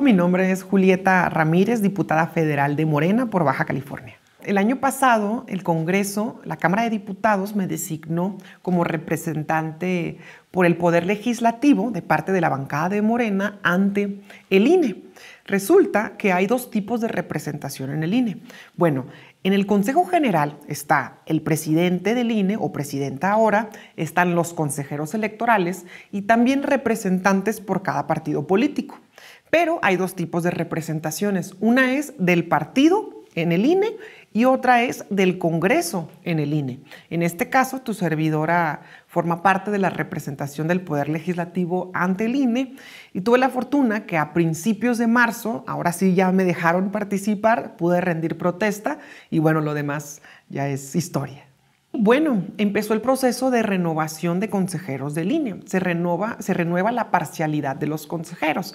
Mi nombre es Julieta Ramírez, diputada federal de Morena por Baja California. El año pasado, el Congreso, la Cámara de Diputados, me designó como representante por el Poder Legislativo de parte de la bancada de Morena ante el INE. Resulta que hay dos tipos de representación en el INE. Bueno, en el Consejo General está el presidente del INE o presidenta ahora, están los consejeros electorales y también representantes por cada partido político. Pero hay dos tipos de representaciones. Una es del partido en el INE y otra es del Congreso en el INE. En este caso, tu servidora forma parte de la representación del Poder Legislativo ante el INE y tuve la fortuna que a principios de marzo, ahora sí ya me dejaron participar, pude rendir protesta y bueno, lo demás ya es historia. Bueno, empezó el proceso de renovación de consejeros del INE. Se se renueva la parcialidad de los consejeros.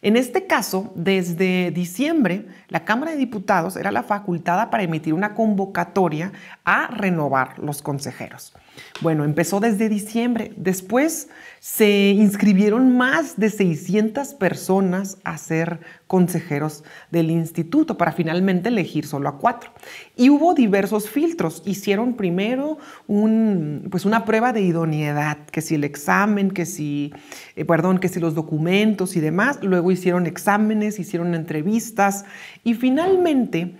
En este caso, desde diciembre, la Cámara de Diputados era la facultada para emitir una convocatoria a renovar los consejeros. Bueno, empezó desde diciembre. Después se inscribieron más de 600 personas a ser consejeros del instituto para finalmente elegir solo a cuatro. Y hubo diversos filtros. Hicieron primero un, pues una prueba de idoneidad, que si el examen, que si, eh, perdón, que si los documentos y demás. Luego hicieron exámenes, hicieron entrevistas y finalmente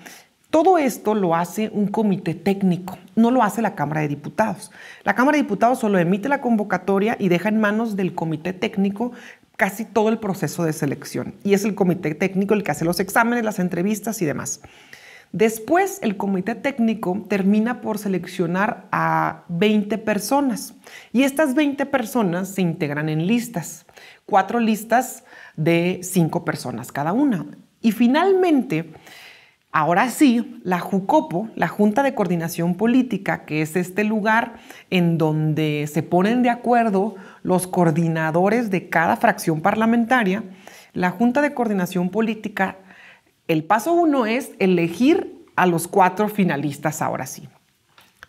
todo esto lo hace un comité técnico, no lo hace la Cámara de Diputados. La Cámara de Diputados solo emite la convocatoria y deja en manos del comité técnico casi todo el proceso de selección. Y es el comité técnico el que hace los exámenes, las entrevistas y demás. Después, el comité técnico termina por seleccionar a 20 personas y estas 20 personas se integran en listas, cuatro listas de cinco personas cada una. Y finalmente, Ahora sí, la JUCOPO, la Junta de Coordinación Política, que es este lugar en donde se ponen de acuerdo los coordinadores de cada fracción parlamentaria, la Junta de Coordinación Política, el paso uno es elegir a los cuatro finalistas ahora sí.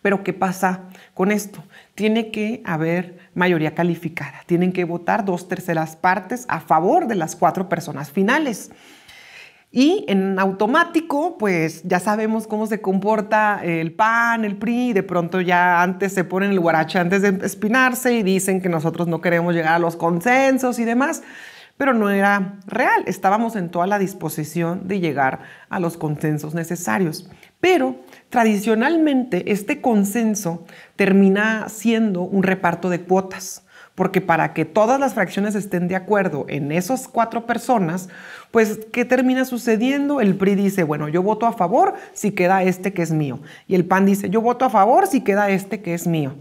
Pero ¿qué pasa con esto? Tiene que haber mayoría calificada, tienen que votar dos terceras partes a favor de las cuatro personas finales. Y en automático, pues ya sabemos cómo se comporta el PAN, el PRI, y de pronto ya antes se ponen el guarache antes de espinarse y dicen que nosotros no queremos llegar a los consensos y demás, pero no era real, estábamos en toda la disposición de llegar a los consensos necesarios. Pero tradicionalmente este consenso termina siendo un reparto de cuotas porque para que todas las fracciones estén de acuerdo en esas cuatro personas, pues ¿qué termina sucediendo? El PRI dice, bueno, yo voto a favor si queda este que es mío. Y el PAN dice, yo voto a favor si queda este que es mío.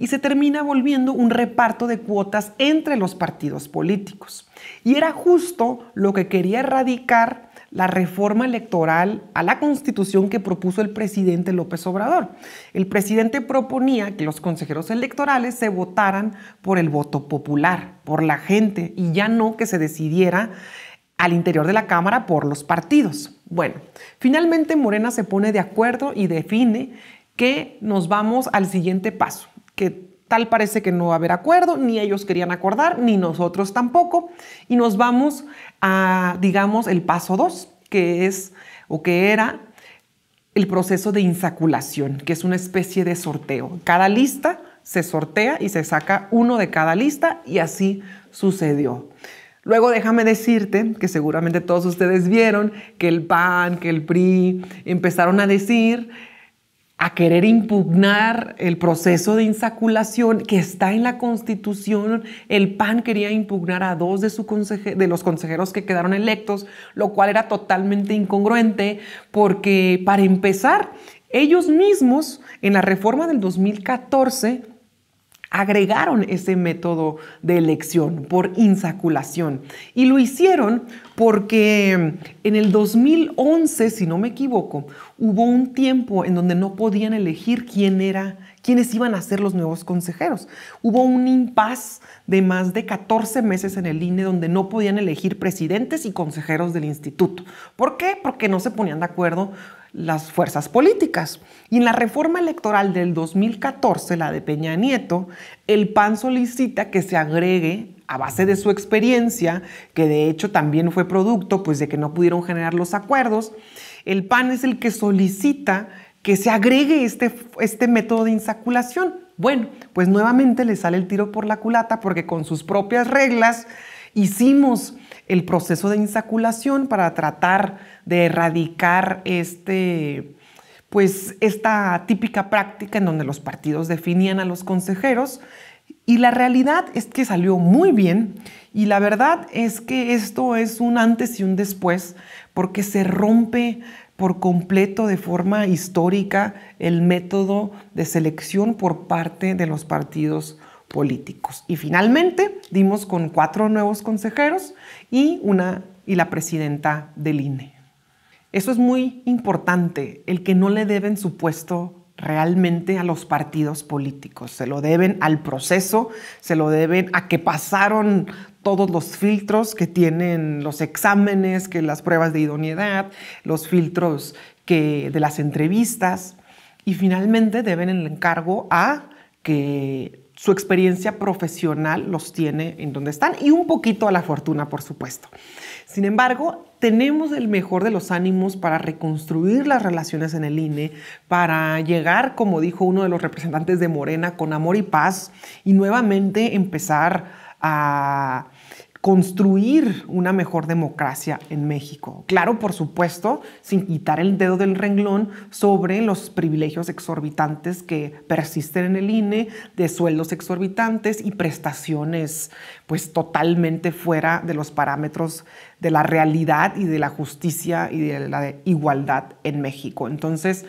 Y se termina volviendo un reparto de cuotas entre los partidos políticos. Y era justo lo que quería erradicar la reforma electoral a la constitución que propuso el presidente López Obrador. El presidente proponía que los consejeros electorales se votaran por el voto popular, por la gente, y ya no que se decidiera al interior de la Cámara por los partidos. Bueno, finalmente Morena se pone de acuerdo y define que nos vamos al siguiente paso, que Tal parece que no va a haber acuerdo, ni ellos querían acordar, ni nosotros tampoco. Y nos vamos a, digamos, el paso 2, que es o que era el proceso de insaculación, que es una especie de sorteo. Cada lista se sortea y se saca uno de cada lista y así sucedió. Luego déjame decirte que seguramente todos ustedes vieron que el PAN, que el PRI empezaron a decir a querer impugnar el proceso de insaculación que está en la Constitución. El PAN quería impugnar a dos de, de los consejeros que quedaron electos, lo cual era totalmente incongruente porque, para empezar, ellos mismos en la reforma del 2014 agregaron ese método de elección por insaculación y lo hicieron porque mm, en el 2011, si no me equivoco, hubo un tiempo en donde no podían elegir quién era quiénes iban a ser los nuevos consejeros. Hubo un impas de más de 14 meses en el INE donde no podían elegir presidentes y consejeros del instituto. ¿Por qué? Porque no se ponían de acuerdo las fuerzas políticas. Y en la reforma electoral del 2014, la de Peña Nieto, el PAN solicita que se agregue a base de su experiencia, que de hecho también fue producto pues de que no pudieron generar los acuerdos, el PAN es el que solicita que se agregue este, este método de insaculación. Bueno, pues nuevamente le sale el tiro por la culata porque con sus propias reglas hicimos el proceso de insaculación para tratar de erradicar este, pues, esta típica práctica en donde los partidos definían a los consejeros. Y la realidad es que salió muy bien y la verdad es que esto es un antes y un después porque se rompe por completo de forma histórica el método de selección por parte de los partidos políticos. Y finalmente dimos con cuatro nuevos consejeros y, una, y la presidenta del INE. Eso es muy importante, el que no le deben su puesto realmente a los partidos políticos, se lo deben al proceso, se lo deben a que pasaron todos los filtros que tienen los exámenes, que las pruebas de idoneidad, los filtros que de las entrevistas y finalmente deben el encargo a que su experiencia profesional los tiene en donde están y un poquito a la fortuna, por supuesto. Sin embargo, tenemos el mejor de los ánimos para reconstruir las relaciones en el INE, para llegar, como dijo uno de los representantes de Morena, con amor y paz y nuevamente empezar a construir una mejor democracia en México. Claro, por supuesto, sin quitar el dedo del renglón sobre los privilegios exorbitantes que persisten en el INE, de sueldos exorbitantes y prestaciones pues totalmente fuera de los parámetros de la realidad y de la justicia y de la igualdad en México. Entonces,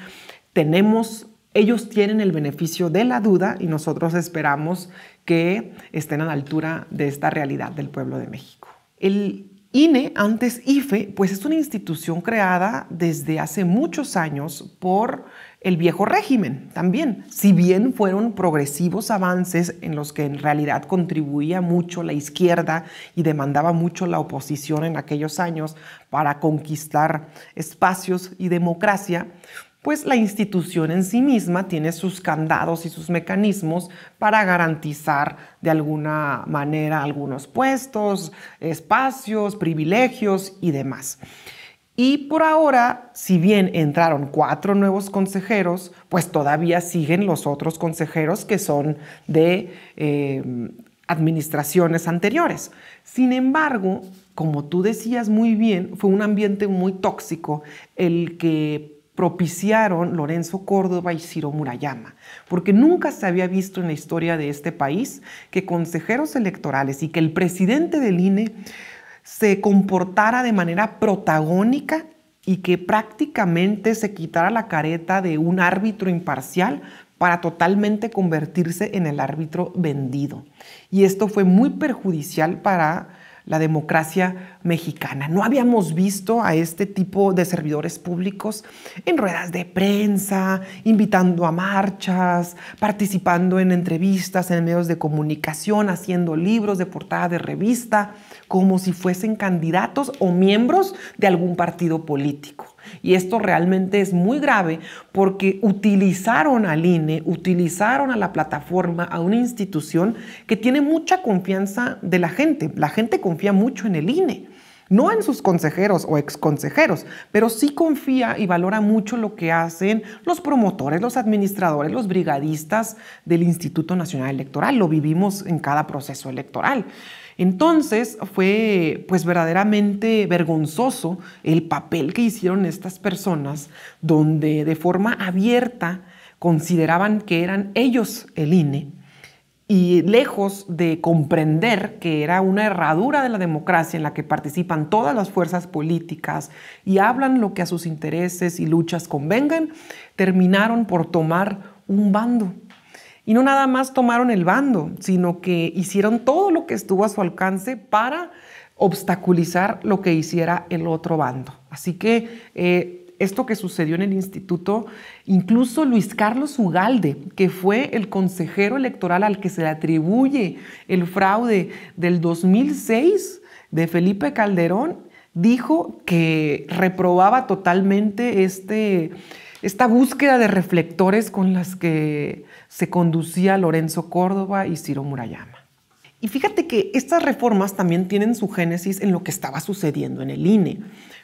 tenemos ellos tienen el beneficio de la duda y nosotros esperamos que estén a la altura de esta realidad del pueblo de México. El INE, antes IFE, pues es una institución creada desde hace muchos años por el viejo régimen también, si bien fueron progresivos avances en los que en realidad contribuía mucho la izquierda y demandaba mucho la oposición en aquellos años para conquistar espacios y democracia, pues la institución en sí misma tiene sus candados y sus mecanismos para garantizar de alguna manera algunos puestos, espacios, privilegios y demás. Y por ahora, si bien entraron cuatro nuevos consejeros, pues todavía siguen los otros consejeros que son de eh, administraciones anteriores. Sin embargo, como tú decías muy bien, fue un ambiente muy tóxico el que propiciaron Lorenzo Córdoba y Ciro Murayama, porque nunca se había visto en la historia de este país que consejeros electorales y que el presidente del INE se comportara de manera protagónica y que prácticamente se quitara la careta de un árbitro imparcial para totalmente convertirse en el árbitro vendido. Y esto fue muy perjudicial para la democracia mexicana. No habíamos visto a este tipo de servidores públicos en ruedas de prensa, invitando a marchas, participando en entrevistas en medios de comunicación, haciendo libros de portada de revista como si fuesen candidatos o miembros de algún partido político. Y esto realmente es muy grave porque utilizaron al INE, utilizaron a la plataforma, a una institución que tiene mucha confianza de la gente. La gente confía mucho en el INE no en sus consejeros o exconsejeros, pero sí confía y valora mucho lo que hacen los promotores, los administradores, los brigadistas del Instituto Nacional Electoral. Lo vivimos en cada proceso electoral. Entonces fue pues verdaderamente vergonzoso el papel que hicieron estas personas donde de forma abierta consideraban que eran ellos el INE y lejos de comprender que era una herradura de la democracia en la que participan todas las fuerzas políticas y hablan lo que a sus intereses y luchas convengan, terminaron por tomar un bando y no nada más tomaron el bando, sino que hicieron todo lo que estuvo a su alcance para obstaculizar lo que hiciera el otro bando. Así que eh, esto que sucedió en el instituto, incluso Luis Carlos Ugalde, que fue el consejero electoral al que se le atribuye el fraude del 2006 de Felipe Calderón, dijo que reprobaba totalmente este, esta búsqueda de reflectores con las que se conducía Lorenzo Córdoba y Ciro Murayama. Y fíjate que estas reformas también tienen su génesis en lo que estaba sucediendo en el INE,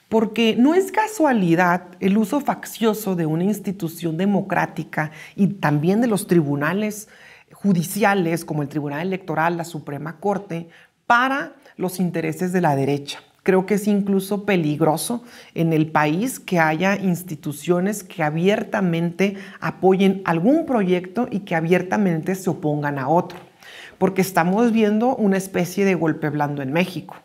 porque no es casualidad el uso faccioso de una institución democrática y también de los tribunales judiciales como el Tribunal Electoral, la Suprema Corte, para los intereses de la derecha. Creo que es incluso peligroso en el país que haya instituciones que abiertamente apoyen algún proyecto y que abiertamente se opongan a otro, porque estamos viendo una especie de golpe blando en México.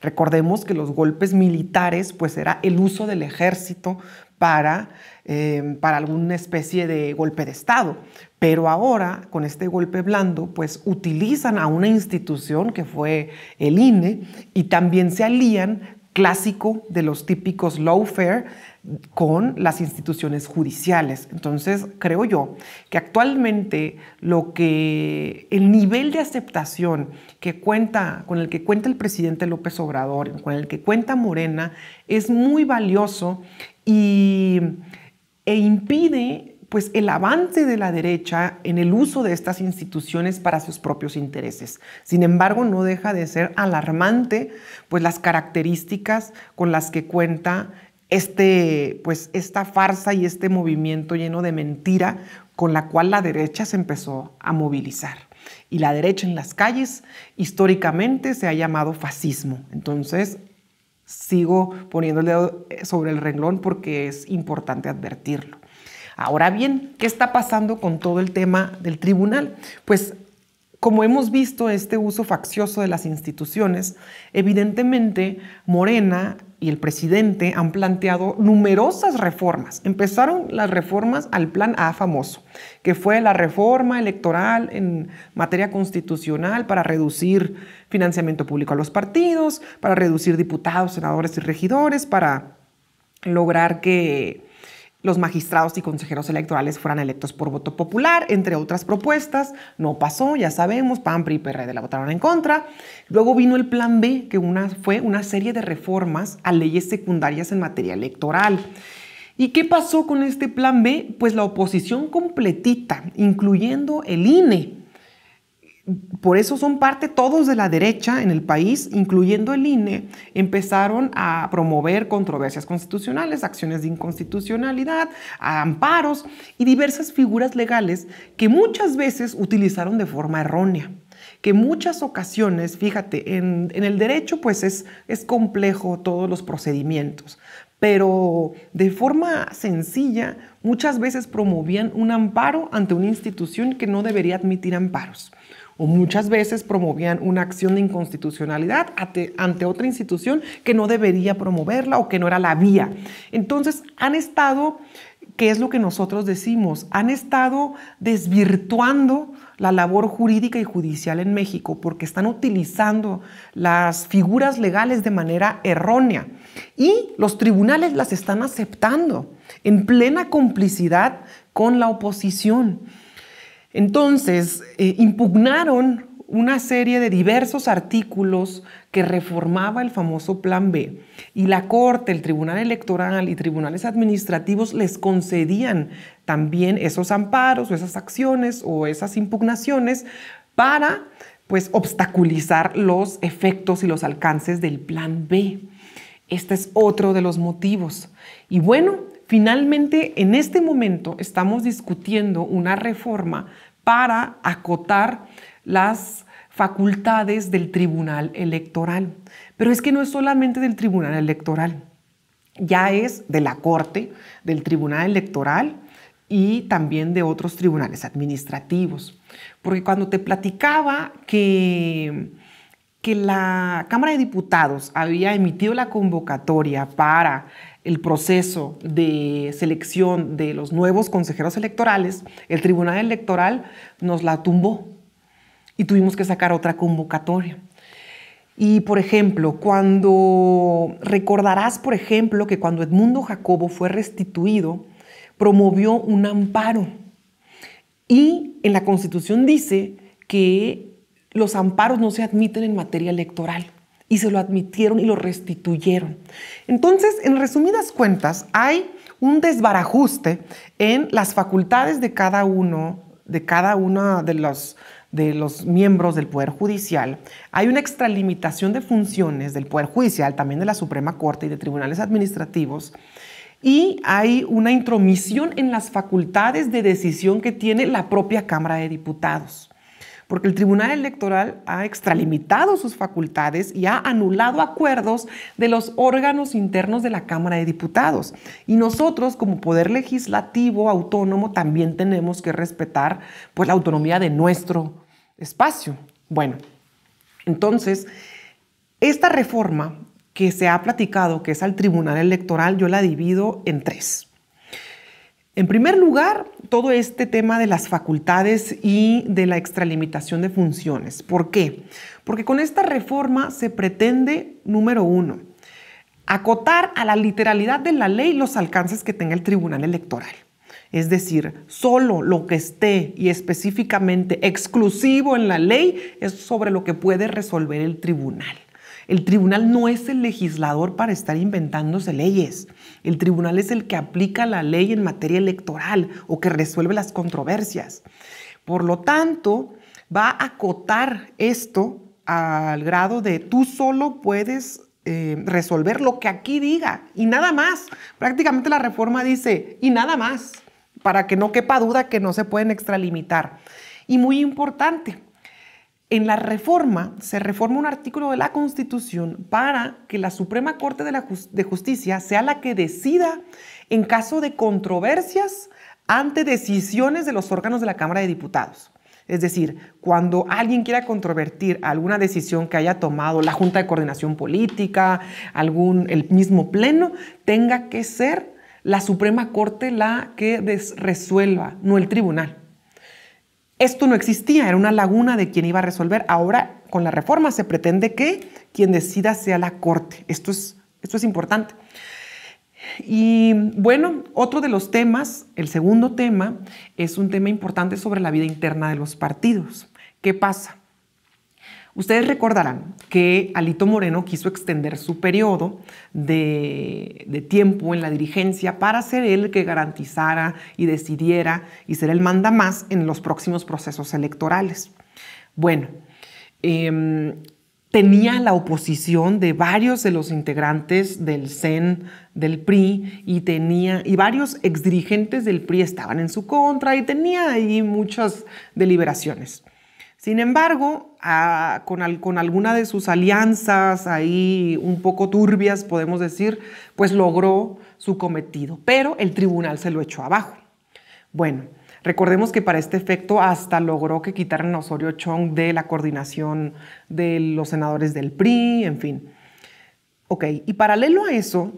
Recordemos que los golpes militares pues era el uso del ejército para Em, para alguna especie de golpe de Estado. Pero ahora, con este golpe blando, pues utilizan a una institución que fue el INE y también se alían clásico de los típicos lawfare con las instituciones judiciales. Entonces, creo yo que actualmente lo que el nivel de aceptación que cuenta con el que cuenta el presidente López Obrador, con el que cuenta Morena es muy valioso y e impide pues el avance de la derecha en el uso de estas instituciones para sus propios intereses. Sin embargo, no deja de ser alarmante pues las características con las que cuenta este pues esta farsa y este movimiento lleno de mentira con la cual la derecha se empezó a movilizar. Y la derecha en las calles históricamente se ha llamado fascismo. Entonces, Sigo poniendo el dedo eh, sobre el renglón porque es importante advertirlo. Ahora bien, ¿qué está pasando con todo el tema del tribunal? Pues como hemos visto este uso faccioso de las instituciones, evidentemente Morena y el presidente han planteado numerosas reformas. Empezaron las reformas al Plan A famoso, que fue la reforma electoral en materia constitucional para reducir financiamiento público a los partidos, para reducir diputados, senadores y regidores, para lograr que los magistrados y consejeros electorales fueran electos por voto popular, entre otras propuestas. No pasó, ya sabemos, PAN, y PRD la votaron en contra. Luego vino el plan B, que fue una serie de reformas a leyes secundarias en materia electoral. ¿Y qué pasó con este plan B? Pues la oposición completita, incluyendo el INE, por eso son parte todos de la derecha en el país, incluyendo el INE, empezaron a promover controversias constitucionales, acciones de inconstitucionalidad, amparos y diversas figuras legales que muchas veces utilizaron de forma errónea que muchas ocasiones, fíjate, en, el derecho pues es complejo todos los procedimientos, pero de forma sencilla muchas veces promovían un amparo ante una institución que no debería admitir amparos o muchas veces promovían una acción de inconstitucionalidad ante, otra institución que no debería promoverla o que no era la vía. Entonces han estado, qué es lo que nosotros decimos, han estado desvirtuando la labor jurídica y judicial en México porque están utilizando las figuras legales de manera errónea y los tribunales las están aceptando en plena complicidad con la oposición. Entonces, eh, impugnaron una serie de diversos artículos que reformaba el famoso Plan B y la Corte, el Tribunal Electoral y tribunales administrativos les concedían también esos amparos o esas acciones o esas impugnaciones para pues obstaculizar los efectos y los alcances del Plan B. Este es otro de los motivos. Y bueno, finalmente en este momento estamos discutiendo una reforma para acotar las facultades del Tribunal Electoral. Pero es que no es solamente del Tribunal Electoral, ya es de la Corte, del Tribunal Electoral y también de otros tribunales administrativos. Porque cuando te platicaba que, que la Cámara de Diputados había emitido la convocatoria para el proceso de selección de los nuevos consejeros electorales, el Tribunal Electoral nos la tumbó y tuvimos que sacar otra convocatoria. Y por ejemplo, cuando recordarás, por ejemplo, que cuando Edmundo Jacobo fue restituido, promovió un amparo. Y en la Constitución dice que los amparos no se admiten en materia electoral y se lo admitieron y lo restituyeron. Entonces, en resumidas cuentas, hay un desbarajuste en las facultades de cada uno, de cada uno de los de los miembros del Poder Judicial, hay una extralimitación de funciones del Poder Judicial, también de la Suprema Corte y de tribunales administrativos, y hay una intromisión en las facultades de decisión que tiene la propia Cámara de Diputados porque el Tribunal Electoral ha extralimitado sus facultades y ha anulado acuerdos de los órganos internos de la Cámara de Diputados. Y nosotros, como poder legislativo autónomo, también tenemos que respetar pues, la autonomía de nuestro espacio. Bueno, entonces, esta reforma que se ha platicado, que es al Tribunal Electoral, yo la divido en tres. En primer lugar, todo este tema de las facultades y de la extralimitación de funciones. ¿Por qué? Porque con esta reforma se pretende, número uno, acotar a la literalidad de la ley los alcances que tenga el Tribunal Electoral. Es decir, solo lo que esté y específicamente exclusivo en la ley es sobre lo que puede resolver el tribunal. El tribunal no es el legislador para estar inventándose leyes. El tribunal es el que aplica la ley en materia electoral o que resuelve las controversias. Por lo tanto, va a acotar esto al grado de tú solo puedes eh, resolver lo que aquí diga y nada más. Prácticamente la reforma dice y nada más, para que no quepa duda que no se pueden extralimitar. Y muy importante, en la reforma se reforma un artículo de la Constitución para que la Suprema Corte de, Justicia sea la que decida en caso de controversias ante decisiones de los órganos de la Cámara de Diputados. Es decir, cuando alguien quiera controvertir alguna decisión que haya tomado la Junta de Coordinación Política, algún, el mismo Pleno, tenga que ser la Suprema Corte la que resuelva, no el tribunal. Esto no existía, era una laguna de quien iba a resolver. Ahora, con la reforma, se pretende que quien decida sea la Corte. Esto es, esto es importante. Y bueno, otro de los temas, el segundo tema, es un tema importante sobre la vida interna de los partidos. ¿Qué pasa? Ustedes recordarán que Alito Moreno quiso extender su periodo de, tiempo en la dirigencia para ser el que garantizara y decidiera y ser el manda más en los próximos procesos electorales. Bueno, em, tenía la oposición de varios de los integrantes del CEN, del PRI, y tenía, y varios exdirigentes del PRI estaban en su contra, y tenía ahí muchas deliberaciones. Sin embargo, con, con, alguna de sus alianzas ahí un poco turbias, podemos decir, pues logró su cometido, pero el tribunal se lo echó abajo. Bueno, recordemos que para este efecto hasta logró que quitaran a Osorio Chong de la coordinación de los senadores del PRI, en fin. Ok, y paralelo a eso,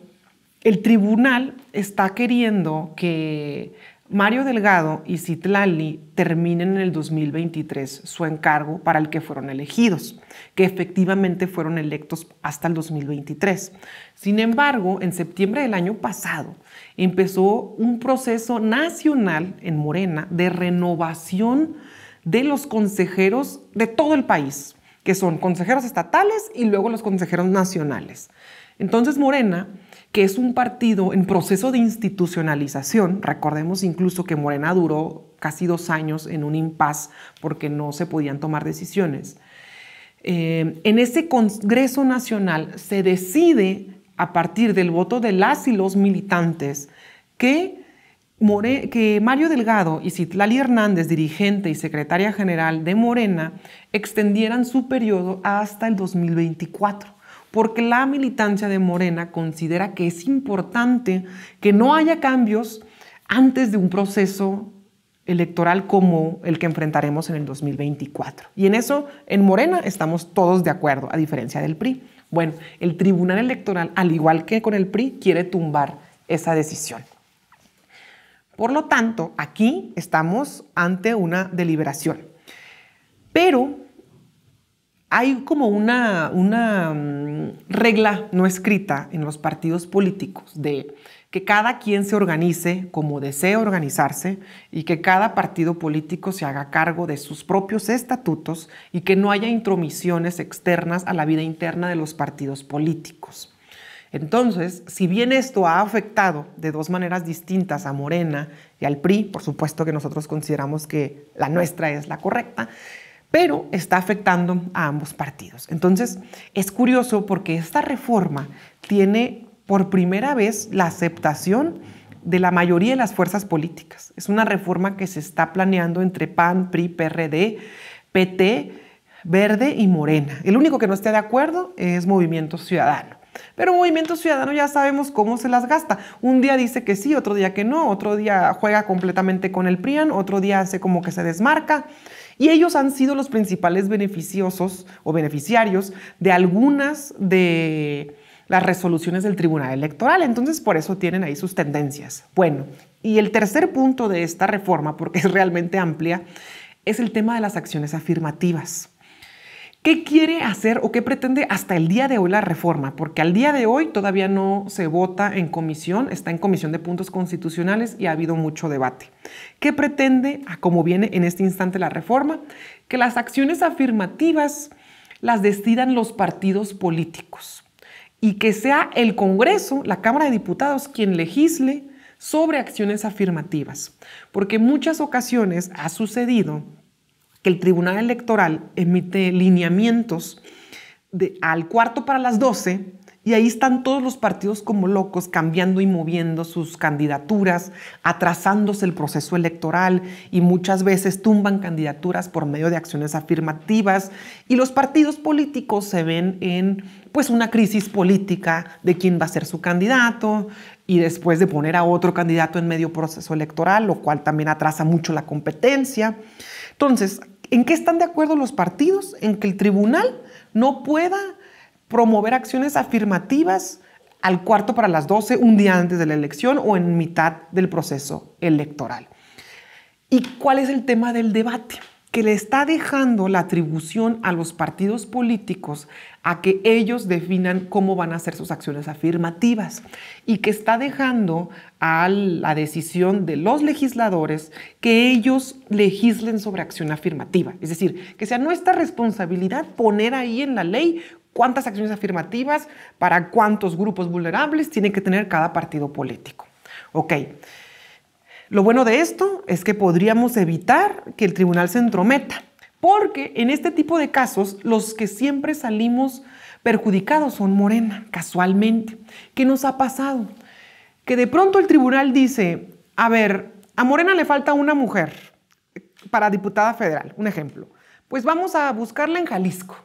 el tribunal está queriendo que Mario Delgado y Citlali terminen en el 2023 su encargo para el que fueron elegidos, que efectivamente fueron electos hasta el 2023. Sin embargo, en septiembre del año pasado empezó un proceso nacional en Morena de renovación de los consejeros de todo el país, que son consejeros estatales y luego los consejeros nacionales. Entonces Morena que es un partido en proceso de institucionalización. Recordemos incluso que Morena duró casi dos años en un impas porque no se podían tomar decisiones. Eh, en ese Congreso Nacional se decide a partir del voto de las y los militantes que, que Mario Delgado y Citlali Hernández, dirigente y secretaria general de Morena, extendieran su periodo hasta el 2024 porque la militancia de Morena considera que es importante que no haya cambios antes de un proceso electoral como el que enfrentaremos en el 2024. Y en eso, en Morena, estamos todos de acuerdo, a diferencia del PRI. Bueno, el Tribunal Electoral, al igual que con el PRI, quiere tumbar esa decisión. Por lo tanto, aquí estamos ante una deliberación. Pero hay como una, mm, regla no escrita en los partidos políticos de que cada quien se organice como desee organizarse y que cada partido político se haga cargo de sus propios estatutos y que no haya intromisiones externas a la vida interna de los partidos políticos. Entonces, si bien esto ha afectado de dos maneras distintas a Morena y al PRI, por supuesto que nosotros consideramos que la nuestra es la correcta, pero está afectando a ambos partidos. Entonces, es curioso porque esta reforma tiene por primera vez la aceptación de la mayoría de las fuerzas políticas. Es una reforma que se está planeando entre PAN, PRI, PRD, PT, Verde y Morena. El único que no esté de acuerdo es Movimiento Ciudadano. Pero Movimiento Ciudadano ya sabemos cómo se las gasta. Un día dice que sí, otro día que no, otro día juega completamente con el PRIAN, otro día hace como que se desmarca. Y ellos han sido los principales beneficiosos o beneficiarios de algunas de las resoluciones del Tribunal Electoral. Entonces, por eso tienen ahí sus tendencias. Bueno, y el tercer punto de esta reforma, porque es realmente amplia, es el tema de las acciones afirmativas. ¿Qué quiere hacer o qué pretende hasta el día de hoy la reforma? Porque al día de hoy todavía no se vota en comisión, está en comisión de puntos constitucionales y ha habido mucho debate. ¿Qué pretende, a como viene en este instante la reforma? Que las acciones afirmativas las decidan los partidos políticos y que sea el Congreso, la Cámara de Diputados, quien legisle sobre acciones afirmativas. Porque en muchas ocasiones ha sucedido que el Tribunal Electoral emite lineamientos de, al cuarto para las doce y ahí están todos los partidos como locos cambiando y moviendo sus candidaturas, atrasándose el proceso electoral y muchas veces tumban candidaturas por medio de acciones afirmativas y los partidos políticos se ven en pues una crisis política de quién va a ser su candidato y después de poner a otro candidato en medio proceso electoral, lo cual también atrasa mucho la competencia. Entonces, ¿en qué están de acuerdo los partidos? En que el tribunal no pueda promover acciones afirmativas al cuarto para las 12, un día antes de la elección o en mitad del proceso electoral. ¿Y cuál es el tema del debate? que le está dejando la atribución a los partidos políticos a que ellos definan cómo van a hacer sus acciones afirmativas y que está dejando a la decisión de los legisladores que ellos legislen sobre acción afirmativa. Es decir, que sea nuestra responsabilidad poner ahí en la ley cuántas acciones afirmativas para cuántos grupos vulnerables tiene que tener cada partido político. Ok. Lo bueno de esto es que podríamos evitar que el tribunal se entrometa, porque en este tipo de casos los que siempre salimos perjudicados son Morena, casualmente. ¿Qué nos ha pasado? Que de pronto el tribunal dice, a ver, a Morena le falta una mujer para diputada federal, un ejemplo. Pues vamos a buscarla en Jalisco.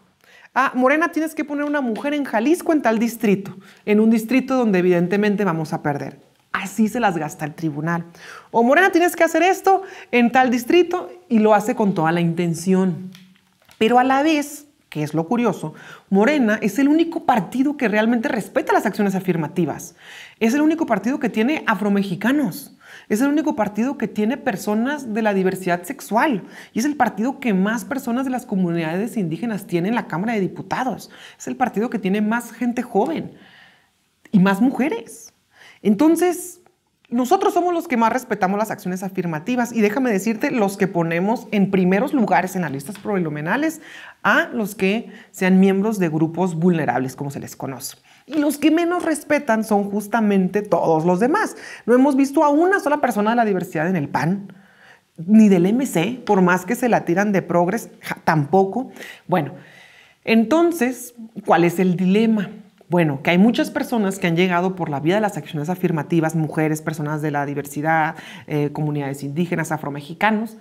Ah, Morena, tienes que poner una mujer en Jalisco en tal distrito, en un distrito donde evidentemente vamos a perder. Así se las gasta el tribunal. O Morena, tienes que hacer esto en tal distrito y lo hace con toda la intención. Pero a la vez, que es lo curioso, Morena es el único partido que realmente respeta las acciones afirmativas. Es el único partido que tiene afromexicanos. Es el único partido que tiene personas de la diversidad sexual y es el partido que más personas de las comunidades indígenas tiene en la Cámara de Diputados. Es el partido que tiene más gente joven y más mujeres. Entonces, nosotros somos los que más respetamos las acciones afirmativas y déjame decirte, los que ponemos en primeros lugares en las listas prolimenales a los que sean miembros de grupos vulnerables, como se les conoce. Y los que menos respetan son justamente todos los demás. No hemos visto a una sola persona de la diversidad en el PAN, ni del MC, por más que se la tiran de progres, tampoco. Bueno, entonces, ¿cuál es el dilema? Bueno, que hay muchas personas que han llegado por la vía de las acciones afirmativas, mujeres, personas de la diversidad, eh, comunidades indígenas, afromexicanos,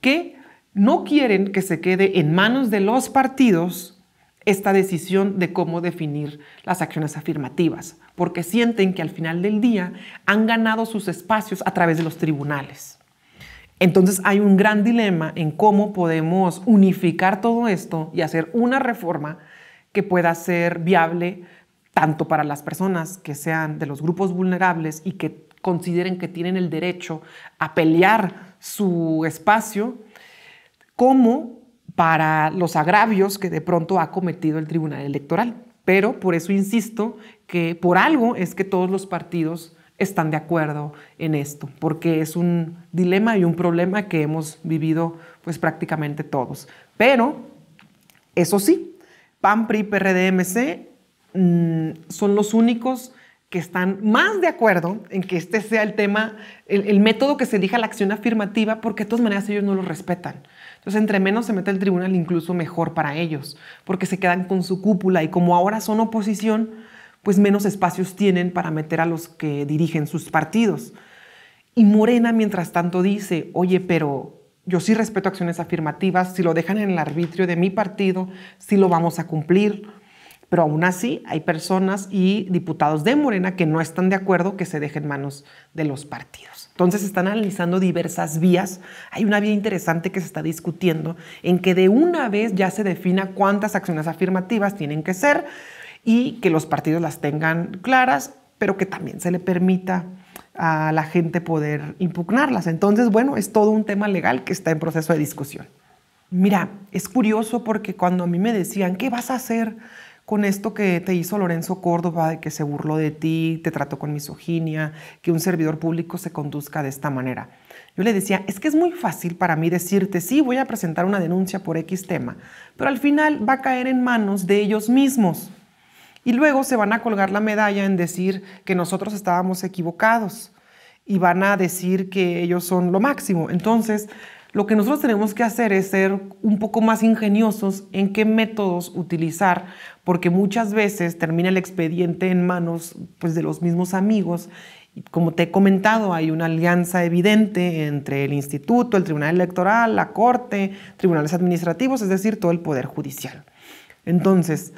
que no quieren que se quede en manos de los partidos esta decisión de cómo definir las acciones afirmativas, porque sienten que al final del día han ganado sus espacios a través de los tribunales. Entonces hay un gran dilema en cómo podemos unificar todo esto y hacer una reforma que pueda ser viable tanto para las personas que sean de los grupos vulnerables y que consideren que tienen el derecho a pelear su espacio, como para los agravios que de pronto ha cometido el Tribunal Electoral. Pero por eso insisto que por algo es que todos los partidos están de acuerdo en esto, porque es un dilema y un problema que hemos vivido pues prácticamente todos. Pero, eso sí, PAN, PRI, PRD, MC Mm, son los únicos que están más de acuerdo en que este sea el tema, el, método que se elija la acción afirmativa, porque de todas maneras ellos no lo respetan. Entonces, entre menos se mete el tribunal, incluso mejor para ellos, porque se quedan con su cúpula y como ahora son oposición, pues menos espacios tienen para meter a los que dirigen sus partidos. Y Morena, mientras tanto, dice, oye, pero yo sí respeto acciones afirmativas, si lo dejan en el arbitrio de mi partido, sí lo vamos a cumplir pero aún así hay personas y diputados de Morena que no están de acuerdo que se dejen manos de los partidos. Entonces están analizando diversas vías. Hay una vía interesante que se está discutiendo en que de una vez ya se defina cuántas acciones afirmativas tienen que ser y que los partidos las tengan claras, pero que también se le permita a la gente poder impugnarlas. Entonces, bueno, es todo un tema legal que está en proceso de discusión. Mira, es curioso porque cuando a mí me decían, ¿qué vas a hacer? con esto que te hizo Lorenzo Córdoba, de que se burló de ti, te trató con misoginia, que un servidor público se conduzca de esta manera. Yo le decía, es que es muy fácil para mí decirte, sí, voy a presentar una denuncia por X tema, pero al final va a caer en manos de ellos mismos. Y luego se van a colgar la medalla en decir que nosotros estábamos equivocados y van a decir que ellos son lo máximo. Entonces, lo que nosotros tenemos que hacer es ser un poco más ingeniosos en qué métodos utilizar porque muchas veces termina el expediente en manos pues, de los mismos amigos. Como te he comentado, hay una alianza evidente entre el instituto, el tribunal electoral, la corte, tribunales administrativos, es decir, todo el poder judicial. Entonces,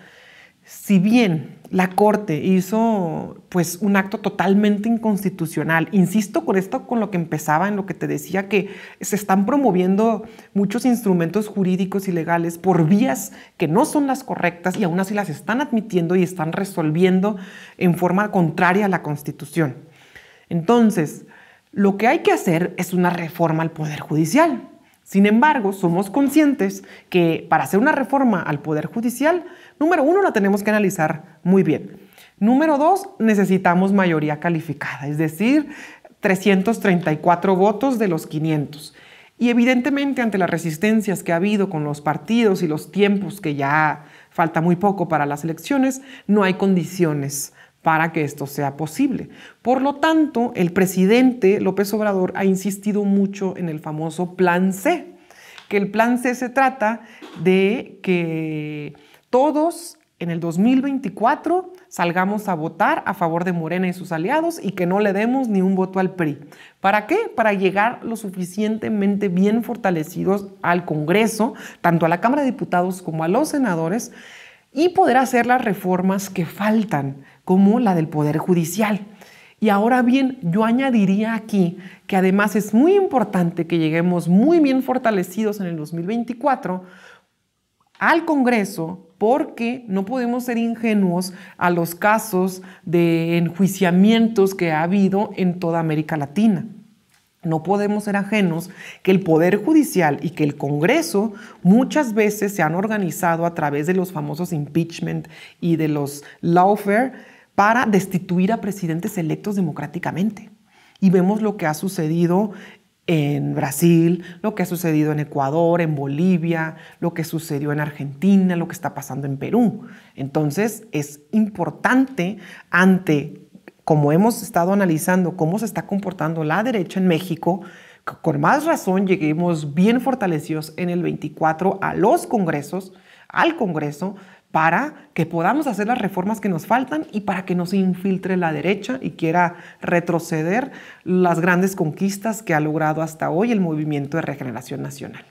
si bien la Corte hizo pues un acto totalmente inconstitucional, insisto con esto, con lo que empezaba, en lo que te decía, que se están promoviendo muchos instrumentos jurídicos y legales por vías que no son las correctas y aún así las están admitiendo y están resolviendo en forma contraria a la Constitución. Entonces, lo que hay que hacer es una reforma al Poder Judicial. Sin embargo, somos conscientes que para hacer una reforma al Poder Judicial, Número uno, la tenemos que analizar muy bien. Número dos, necesitamos mayoría calificada, es decir, 334 votos de los 500. Y evidentemente ante las resistencias que ha habido con los partidos y los tiempos que ya falta muy poco para las elecciones, no hay condiciones para que esto sea posible. Por lo tanto, el presidente López Obrador ha insistido mucho en el famoso Plan C, que el Plan C se trata de que todos en el 2024 salgamos a votar a favor de Morena y sus aliados y que no le demos ni un voto al PRI. ¿Para qué? Para llegar lo suficientemente bien fortalecidos al Congreso, tanto a la Cámara de Diputados como a los senadores, y poder hacer las reformas que faltan, como la del Poder Judicial. Y ahora bien, yo añadiría aquí que además es muy importante que lleguemos muy bien fortalecidos en el 2024 al Congreso porque no podemos ser ingenuos a los casos de enjuiciamientos que ha habido en toda América Latina. No podemos ser ajenos que el Poder Judicial y que el Congreso muchas veces se han organizado a través de los famosos impeachment y de los lawfare para destituir a presidentes electos democráticamente. Y vemos lo que ha sucedido en Brasil, lo que ha sucedido en Ecuador, en Bolivia, lo que sucedió en Argentina, lo que está pasando en Perú. Entonces es importante ante, como hemos estado analizando, cómo se está comportando la derecha en México, con más razón lleguemos bien fortalecidos en el 24 a los congresos, al Congreso, para que podamos hacer las reformas que nos faltan y para que no se infiltre la derecha y quiera retroceder las grandes conquistas que ha logrado hasta hoy el movimiento de regeneración nacional.